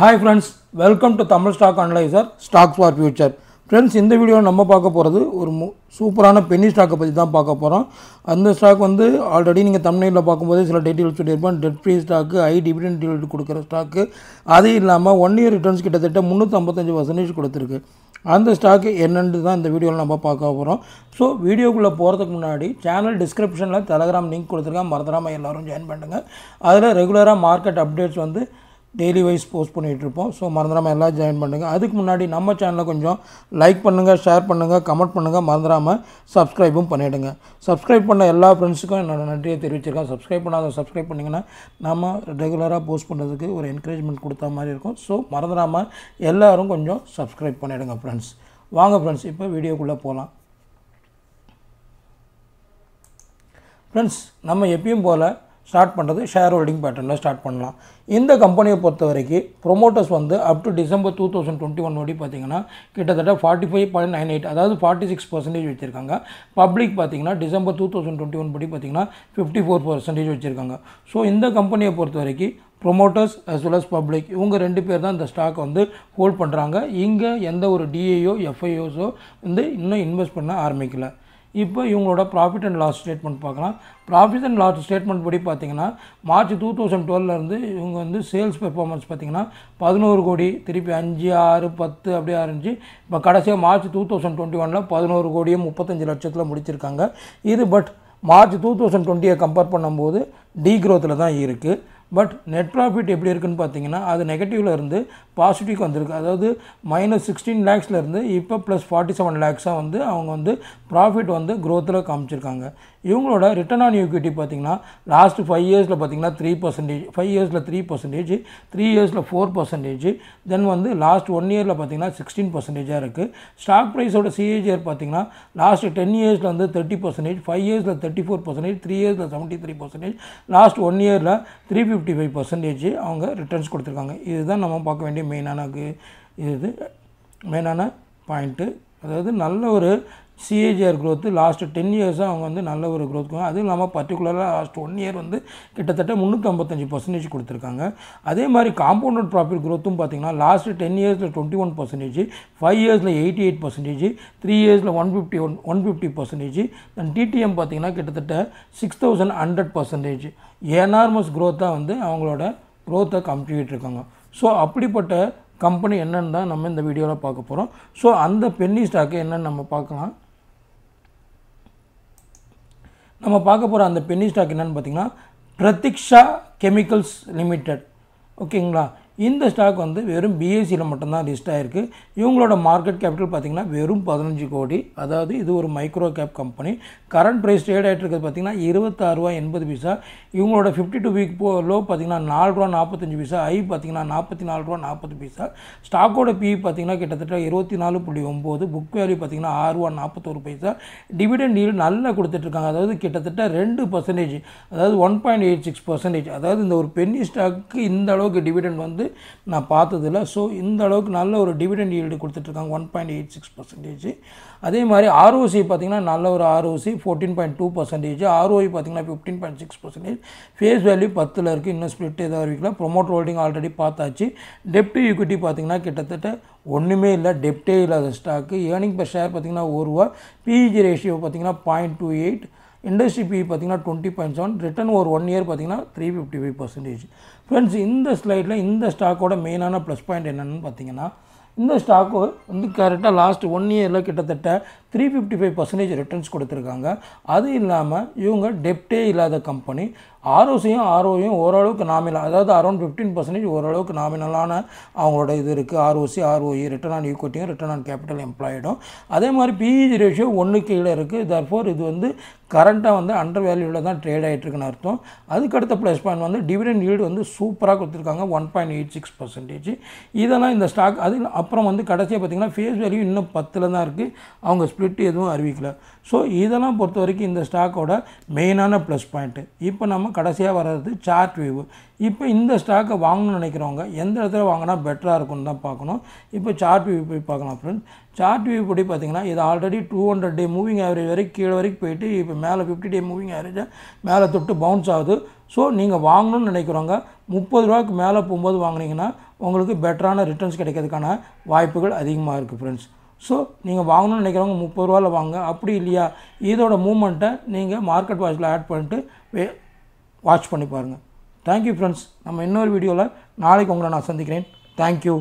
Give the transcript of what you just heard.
hi friends welcome to Tamil stock analyser stocks for future friends இந்த video நம்ம பார்க்க போகிறது ஒரு சூப்பரான பென்னி ஸ்டாக்கை பற்றி தான் பார்க்க போகிறோம் அந்த ஸ்டாக் வந்து ஆல்ரெடி நீங்கள் தமிழ்நாட்டில் பார்க்கும்போது சில டீட்டெயில்ஸ் சொல்லியிருப்பேன் debt free stock high dividend டீல் கொடுக்குற ஸ்டாக்கு அது இல்லாமல் ஒன் இயர் ரிட்டர்ன்ஸ் கிட்டத்தட்ட முந்நூற்றம்பத்தஞ்சு பர்சன்டேஜ் கொடுத்துருக்கு அந்த ஸ்டாக்கு என்னென்று தான் இந்த வீடியோவில் நம்ம பார்க்க போகிறோம் ஸோ வீடியோக்குள்ளே போகிறதுக்கு முன்னாடி சேனல் டிஸ்கிரிப்ஷனில் டெலகிராம் லிங்க் கொடுத்துருக்கேன் மறந்துடாமல் எல்லோரும் ஜாயின் பண்ணுங்கள் அதில் ரெகுலராக மார்க்கெட் அப்டேட்ஸ் வந்து டெய்லி வைஸ் போஸ்ட் பண்ணிகிட்ருப்போம் ஸோ மறந்துடாமல் எல்லாம் ஜாயின் பண்ணுங்கள் அதுக்கு முன்னாடி நம்ம சேனலை கொஞ்சம் லைக் பண்ணுங்கள் ஷேர் பண்ணுங்கள் கமெண்ட் பண்ணுங்கள் மறந்துடாமல் சப்ஸ்கிரைபும் பண்ணிவிடுங்க சப்ஸ்கிரைப் பண்ண எல்லா ஃப்ரெண்ட்ஸுக்கும் என்னோடய நன்றியை தெரிவிச்சிருக்கேன் சப்ஸ்கிரைப் பண்ணாத சப்ஸ்கிரைப் பண்ணிங்கன்னா நம்ம ரெகுலராக போஸ்ட் பண்ணுறதுக்கு ஒரு என்கரேஜ்மெண்ட் கொடுத்த மாதிரி இருக்கும் ஸோ மறந்துடாமல் எல்லோரும் கொஞ்சம் சப்ஸ்கிரைப் பண்ணிவிடுங்க ஃப்ரெண்ட்ஸ் வாங்க ஃப்ரெண்ட்ஸ் இப்போ வீடியோக்குள்ளே போகலாம் ஃப்ரெண்ட்ஸ் நம்ம எப்பயும் போல் ஸ்டார்ட் பண்ணுறது ஷேர் ஹோல்டிங் பேட்டர்னில் ஸ்டார்ட் பண்ணலாம் இந்த கம்பெனியை பொறுத்த வரைக்கும் ப்ரொமோட்டர்ஸ் வந்து up to December two thousand twenty one வடி பார்த்தீங்கன்னா கிட்டத்தட்ட forty five point nine eight அதாவது ஃபார்ட்டி சிக்ஸ் பர்சன்டேஜ் வச்சுருக்காங்க பப்ளிக் பார்த்தீங்கன்னா December two thousand twenty one படி பார்த்தீங்கன்னா ஃபிஃப்டி ஃபோர் பர்சன்டேஜ் வச்சுருக்காங்க ஸோ இந்த கம்பெனியை பொறுத்த வரைக்கும் promoters as well as public இவங்க ரெண்டு பேர் தான் இந்த ஸ்டாக் வந்து ஹோல்ட் பண்ணுறாங்க இங்கே எந்த ஒரு டிஏயோ எஃப்ஐஓஸோ வந்து இன்னும் இன்வெஸ்ட் பண்ண ஆரம்பிக்கலை இப்போ இவங்களோட ப்ராஃபிட் அண்ட் லாஸ் ஸ்டேட்மெண்ட் பார்க்கலாம் ப்ராஃபிட் அண்ட் லாஸ் ஸ்டேட்மெண்ட் படி பார்த்திங்கன்னா மார்ச் டூ தௌசண்ட் டுவெல்லேருந்து இவங்க வந்து சேல்ஸ் பெர்ஃபார்மன்ஸ் பார்த்திங்கன்னா பதினோரு கோடி திருப்பி அஞ்சு ஆறு பத்து அப்படியே ஆரஞ்சு இப்போ கடைசியாக மார்ச் டூ தௌசண்ட் டுவெண்ட்டி ஒனில் பதினோரு கோடியும் முப்பத்தஞ்சு லட்சத்தில் முடிச்சிருக்காங்க இது பட் மார்ச் டூ தௌசண்ட் டுவெண்ட்டியை கம்பேர் பண்ணும்போது டீ க்ரோத்தில் தான் இருக்குது பட் நெட் ப்ராஃபிட் எப்படி இருக்குன்னு பார்த்தீங்கன்னா அது நெகட்டிவில் இருந்து பாசிட்டிவ்க்கு வந்திருக்கு அதாவது மைனஸ் சிக்ஸ்டீன் லேக்ஸ்லேருந்து இப்போ ப்ளஸ் ஃபார்ட்டி செவன் லேக்ஸாக வந்து அவங்க வந்து ப்ராஃபிட் வந்து க்ரோத்தில் காமிச்சிருக்காங்க இவங்களோட ரிட்டர்ன் ஆன் ஈக்விட்டி பார்த்திங்கன்னா லாஸ்ட் ஃபைவ் இயர்ஸில் பார்த்திங்கன்னா த்ரீ பர்சன்டேஜ் ஃபைவ் இயர்ஸில் த்ரீ பர்சன்டேஜ் த்ரீ இயர்ஸில் ஃபோர் பர்சன்டேஜ் தென் வந்து லாஸ்ட் ஒன் இயரில் பார்த்திங்கன்னா சிக்ஸ்டீன் பர்சன்டேஜாக இருக்குது ஸ்டாக் ப்ரைஸோட சிஏஜிஆர் பார்த்திங்கன்னா லாஸ்ட் டென் இயர்ஸில் வந்து தேர்ட்டி பர்சன்டேஜ் ஃபைவ் இயர்ஸில் தேர்ட்டி ஃபோர் பர்சன்டேஜ் த்ரீ இயர்ஸில் seventy three percentage last one இயரில் த்ரீ ஃபிஃப்டி ஃபைவ் பர்சன்டேஜ் அவங்க ரிட்டர்ன்ஸ் கொடுத்துருக்காங்க இதுதான் நம்ம பார்க்க வேண்டிய மெயினான இது மெயினான பாயிண்ட்டு அதாவது நல்ல ஒரு சிஏஜிஆர் க்ரோத்து லாஸ்ட்டு டென் இயர்ஸாக அவங்க வந்து நல்ல ஒரு க்ரோத் அதுவும் இல்லாமல் பர்டிகுலராக லாஸ்ட் ஒன் இயர் வந்து கிட்டத்தட்ட முந்நூற்றம்பத்தஞ்சு பர்சன்டேஜ் கொடுத்துருக்காங்க அதே மாதிரி காம்பவுண்டட் ப்ராஃபிட் க்ரோத்தும் பார்த்திங்கன்னா லாஸ்ட் டென் இயர்ஸில் டுவெண்ட்டி ஒன் பர்சன்டேஜ் ஃபைவ் இயர்ஸில் எயிட்டி எயிட் பர்சன்டேஜ் த்ரீ இயர்ஸில் one fifty one one fifty percentage then TTM பார்த்திங்கன்னா கிட்டத்தட்ட six thousand hundred percentage enormous க்ரோத்தாக வந்து அவங்களோட க்ரோத்தை கம்ப்ளீட் இருக்காங்க ஸோ அப்படிப்பட்ட கம்பெனி என்னென்னு தான் நம்ம இந்த வீடியோவில் பார்க்க போகிறோம் ஸோ அந்த பென்னி ஸ்டாக்கு என்னென்னு நம்ம பார்க்கலாம் நம்ம பார்க்க போகிற அந்த பென்னி ஸ்டாக் என்னென்னு பார்த்தீங்கன்னா பிரதிக்ஷா கெமிக்கல்ஸ் லிமிட்டெட் ஓகேங்களா இந்த ஸ்டாக் வந்து வெறும் பிஎஸ்சியில் மட்டும்தான் லிஸ்ட் ஆகிருக்கு இவங்களோட மார்க்கெட் கேபிட்டல் பார்த்திங்கன்னா வெறும் பதினஞ்சு கோடி அதாவது இது ஒரு micro cap company current price trade ஆகிட்டு இருக்கிறது பார்த்திங்கன்னா இருபத்தாறு ரூபா எண்பது பைசா இவங்களோட ஃபிஃப்டி டூ வீக் போ லோ பார்த்திங்கன்னா நாலு ரூபா நாற்பத்தஞ்சு பைசா ஐ பார்த்திங்கன்னா நாற்பத்தி நாலு ரூபா நாற்பது பைசா ஸ்டாக்கோட பி e பார்த்திங்கன்னா கிட்டத்தட்ட இருபத்தி நாலு புள்ளி ஒம்பது புக் வேல்யூ பார்த்திங்கன்னா ஆறு ரூபா நாற்பத்தோரு பைசா டிவிடெண்ட் ஈல்டு நல்லா கொடுத்துட்ருக்காங்க அதாவது கிட்டத்தட்ட ரெண்டு பர்சன்டேஜ் அதாவது one point eight six percentage அதாவது இந்த ஒரு பென்னி ஸ்டாக்கு இந்த அளவுக்கு டிவிடெண்ட் வந்து நான் பார்த்ததில்ல ஸோ இந்த அளவுக்கு நல்ல ஒரு டிவிடெண்ட் ஈல்டு கொடுத்துட்ருக்காங்க one point eight six percentage அதே மாதிரி ஆர்ஓசி பார்த்திங்கன்னா நல்ல ஒரு ROC fourteen point two percentage ROI பார்த்திங்கன்னா fifteen point six percentage face value பத்தில் இருக்குது இன்னும் ஸ்பிளிட் எதாவது இருக்கலாம் ப்ரொமோட் ஹோல்டிங் ஆல்ரெடி பார்த்தாச்சு டெப்ட் ஈக்விட்டி பார்த்திங்கன்னா கிட்டத்தட்ட ஒன்றுமே இல்லை டெப்டே இல்லாத ஸ்டாக்கு ஏர்னிங் பர் ஷேர் பார்த்திங்கன்னா ஒரு ரூபா பிஇஜி ரேஷியோ பார்த்திங்கன்னா point two eight industry P பார்த்திங்கன்னா டுவெண்ட்டி பாயிண்ட் செவன் ரிட்டன் ஒரு ஒன் இயர் பார்த்திங்கன்னா three fifty five percentage friends இந்த ஸ்லைடில் இந்த ஸ்டாக்கோட மெயினான ப்ளஸ் பாயிண்ட் என்னென்னு பார்த்திங்கன்னா இந்த ஸ்டாக்கு வந்து கரெக்டாக லாஸ்ட் ஒன் இயரில் கிட்டத்தட்ட three fifty five percentage returns கொடுத்துருக்காங்க அது இல்லாமல் இவங்க டெப்டே இல்லாத கம்பெனி ஆர்ஓசியும் ஆர்ஓயும் ஓரளவுக்கு நாமினல் அதாவது அரௌண்ட் ஃபிஃப்டீன் பர்சன்டேஜ் ஓரளவுக்கு நாமினலான அவங்களோட இது இருக்குது ஆர்ஓசி ஆர்ஓஇ ரிட்டர்ன் ஆன் ஈக்குவட்டியும் ரிட்டர்ன் ஆன் கேபிட்டல் எம்ப்ளாயிடும் அதே மாதிரி பிஇஜி ரேஷியோ ஒன்று கீழே இருக்குது தர்ஃபோர் இது வந்து கரண்ட்டாக வந்து அண்டர் வேல்யூவில் தான் ட்ரேட் ஆகிட்டுருக்குன்னு அர்த்தம் அதுக்கடுத்த ப்ளஸ் பாயிண்ட் வந்து டிவிடன் ஈல்டு வந்து சூப்பராக கொடுத்துருக்காங்க one point eight six percentage இதெல்லாம் இந்த ஸ்டாக் அது அப்புறம் வந்து கடைசியாக பார்த்திங்கன்னா ஃபேஸ் வேல்யூ இன்னும் பத்தில் தான் இருக்குது அவங்க ஸ்ப்ளிட் எதுவும் அறிவிக்கல ஸோ இதெல்லாம் பொறுத்த வரைக்கும் இந்த ஸ்டாக்கோட மெயினான ப்ளஸ் பாயிண்ட்டு இப்போ நம்ம கடைசியாக வர்றது சார்ட் வியூ இப்போ இந்த ஸ்டாக்கை வாங்கணும்னு நினைக்கிறவங்க எந்த இடத்துல வாங்கினா பெட்டராக இருக்கும்னு தான் பார்க்கணும் இப்போ சார்ட் வியூ போய் பார்க்கலாம் ஃப்ரெண்ட்ஸ் சார்ட் வியூ படி பார்த்திங்கன்னா இது already two hundred day moving average வரைக்கும் கீழே வரைக்கும் போயிட்டு இப்போ மேலே ஃபிஃப்டி டே மூவிங் ஆவரேஜாக மேலே தொட்டு பவுன்ஸ் ஆகுது ஸோ நீங்கள் வாங்கணும்னு நினைக்கிறவங்க முப்பது ரூபாய்க்கு மேலே போகும்போது வாங்கினீங்கன்னா உங்களுக்கு பெட்டரான ரிட்டர்ன்ஸ் கிடைக்கிறதுக்கான வாய்ப்புகள் அதிகமாக இருக்குது ஃப்ரெண்ட்ஸ் ஸோ நீங்கள் வாங்கணும்னு நினைக்கிறவங்க முப்பது ரூபாவில் வாங்க அப்படி இல்லையா இதோட மூமெண்ட்டை நீங்கள் மார்க்கெட் வாட்சில் ஆட் பண்ணிட்டு வே வாட்ச் பண்ணி பாருங்கள் தேங்க்யூ ஃப்ரெண்ட்ஸ் நம்ம இன்னொரு வீடியோவில் நாளைக்கு உங்களை நான் சந்திக்கிறேன் தேங்க்யூ